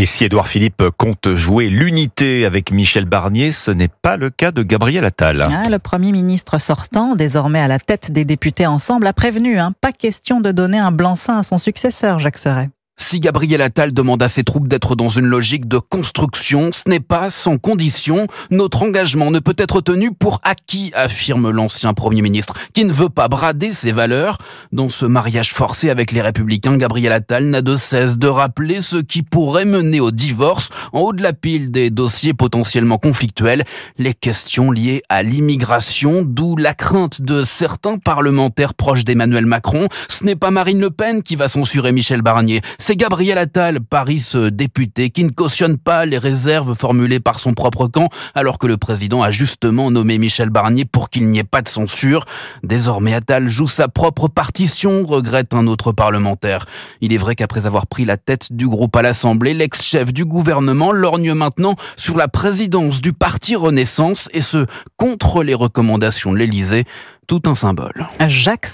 Et si Édouard Philippe compte jouer l'unité avec Michel Barnier, ce n'est pas le cas de Gabriel Attal. Ah, le Premier ministre sortant, désormais à la tête des députés ensemble, a prévenu, hein. pas question de donner un blanc-seing à son successeur, Jacques Serret si Gabriel Attal demande à ses troupes d'être dans une logique de construction. Ce n'est pas sans condition. Notre engagement ne peut être tenu pour acquis, affirme l'ancien Premier ministre, qui ne veut pas brader ses valeurs. Dans ce mariage forcé avec les Républicains, Gabriel Attal n'a de cesse de rappeler ce qui pourrait mener au divorce. En haut de la pile des dossiers potentiellement conflictuels, les questions liées à l'immigration, d'où la crainte de certains parlementaires proches d'Emmanuel Macron. Ce n'est pas Marine Le Pen qui va censurer Michel Barnier, c'est Gabriel Attal Paris ce euh, député qui ne cautionne pas les réserves formulées par son propre camp, alors que le président a justement nommé Michel Barnier pour qu'il n'y ait pas de censure. Désormais, Attal joue sa propre partition, regrette un autre parlementaire. Il est vrai qu'après avoir pris la tête du groupe à l'Assemblée, l'ex-chef du gouvernement lorgne maintenant sur la présidence du parti Renaissance et ce, contre les recommandations de l'Élysée. Tout un symbole. Jacques